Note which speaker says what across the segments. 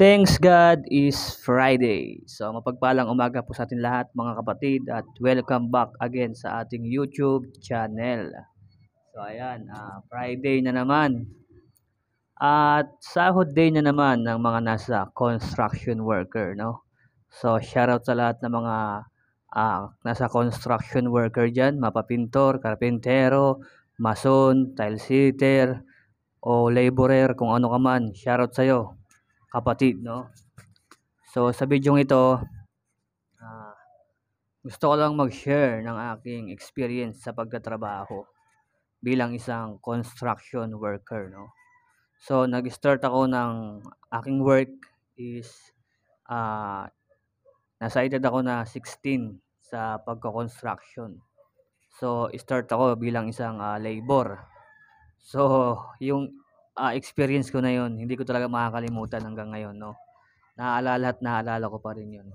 Speaker 1: Thanks God is Friday. So mapagpalang umaga po sa atin lahat mga kapatid at welcome back again sa ating YouTube channel. So ayan, uh, Friday na naman. At sahod day na naman ng mga nasa construction worker, no? So shout out sa lahat ng mga uh, nasa construction worker diyan, mapapintor, karpintero, mason, tile sitter, o laborer kung ano ka man. Shout out sa iyo kapatid, no? So, sa video ito, uh, gusto ko lang mag-share ng aking experience sa pagtatrabaho bilang isang construction worker, no? So, nag-start ako ng aking work is uh, nasa edad ako na 16 sa pagko-construction. So, start ako bilang isang uh, labor. So, yung uh, experience ko na yon hindi ko talaga makakalimutan hanggang ngayon no naaalala at naaalala ko pa rin yon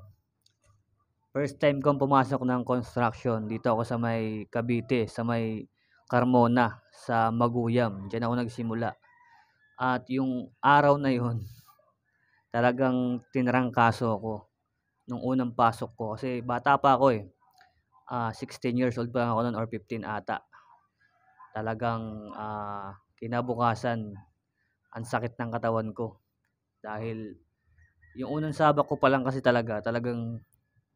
Speaker 1: first time kong pumasok ng construction dito ako sa may Cavite sa may Carmona sa Maguyam diyan ako nagsimula at yung araw na yon talagang tinrangkaso ako nung unang pasok ko kasi bata pa ako eh uh, ah, 16 years old pa ako noon or 15 ata talagang uh, Kinabukasan, ang sakit ng katawan ko. Dahil yung unang sabak ko pa lang kasi talaga, talagang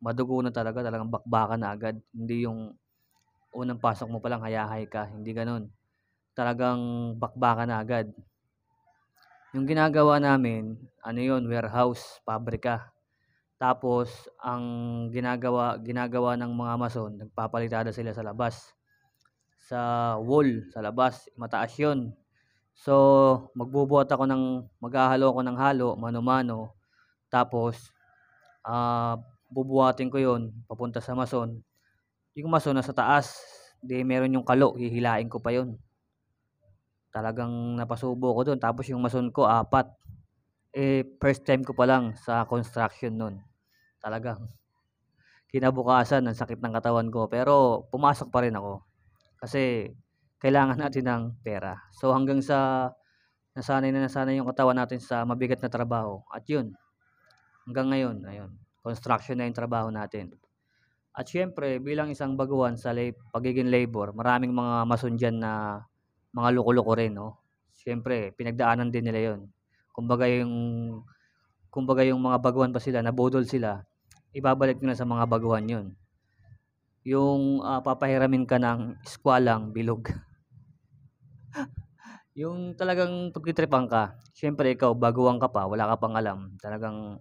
Speaker 1: madugo na talaga, talagang bakbakan na agad. Hindi yung unang pasok mo pa lang hayahay ka, hindi ganoon Talagang bakbakan na agad. Yung ginagawa namin, ano yun, warehouse, pabrika. Tapos, ang ginagawa, ginagawa ng mga mason, nagpapalitada sila sa labas sa wall, sa labas. Mataas yun. So, magbubuhat ako ng, maghahalo ako ng halo, mano-mano. Tapos, uh, bubuhatin ko yon papunta sa mason. Yung mason na sa taas, di meron yung kalo, hihilain ko pa yon Talagang napasubo ko doon. Tapos yung mason ko, apat. Eh, first time ko pa lang sa construction noon. Talagang kinabukasan, ang sakit ng katawan ko. Pero pumasok pa rin ako kasi kailangan natin ng pera. So hanggang sa nasanay na nasanay yung katawan natin sa mabigat na trabaho. At yun, hanggang ngayon, ayun, construction na yung trabaho natin. At syempre, bilang isang baguhan sa lab- pagiging labor, maraming mga masundyan na mga loko-loko rin, no? Syempre, pinagdaanan din nila yun. Kumbaga yung kumbaga yung mga baguhan pa sila, nabudol sila, ibabalik nila sa mga baguhan yun yung uh, papahiramin ka ng skwalang bilog. yung talagang pagtitripan ka, syempre ikaw, baguhan ka pa, wala ka pang alam. Talagang,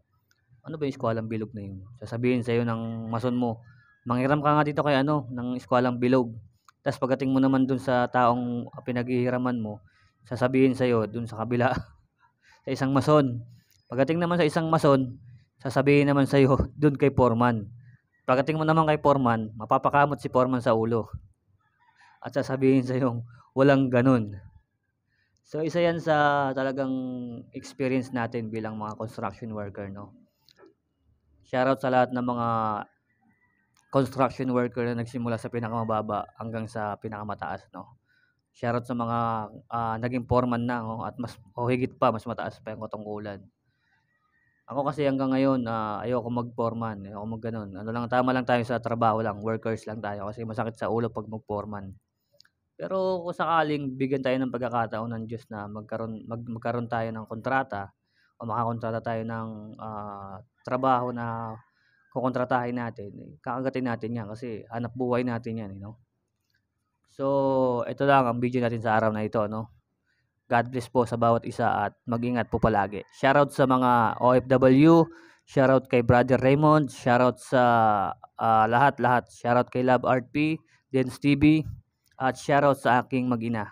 Speaker 1: ano ba yung skwalang bilog na yun? Sasabihin sa'yo ng mason mo, manghiram ka nga dito kay ano, ng skwalang bilog. Tapos pagdating mo naman dun sa taong pinaghihiraman mo, sasabihin sa'yo dun sa kabila, sa isang mason. Pagdating naman sa isang mason, sasabihin naman sa'yo dun kay Foreman Pagdating mo naman kay Foreman, mapapakamot si Foreman sa ulo. At sasabihin sa yung walang ganun. So isa yan sa talagang experience natin bilang mga construction worker, no? Shoutout sa lahat ng mga construction worker na nagsimula sa pinakamababa hanggang sa pinakamataas, no? Shoutout sa mga uh, naging foreman na, oh, at mas o oh, higit pa, mas mataas pa yung katungkulan. Ako kasi hanggang ngayon na uh, ayoko magporman, ayoko -ganun. Ano lang tama lang tayo sa trabaho lang, workers lang tayo kasi masakit sa ulo pag mag-foreman. Pero kung sakaling bigyan tayo ng pagkakataon ng Diyos na magkaroon mag, magkaroon tayo ng kontrata o makakontrata tayo ng uh, trabaho na kukontratahin natin, eh, kakagatin natin yan kasi hanap buhay natin yan, you eh, know? So, ito lang ang video natin sa araw na ito, no? God bless po sa bawat isa at magingat po palagi. Shoutout sa mga OFW, shoutout kay Brother Raymond, shoutout sa uh, ah, lahat-lahat. Shoutout kay Love RP, Dance TV, at shoutout sa aking magina,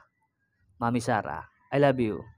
Speaker 1: Mami Sara. I love you.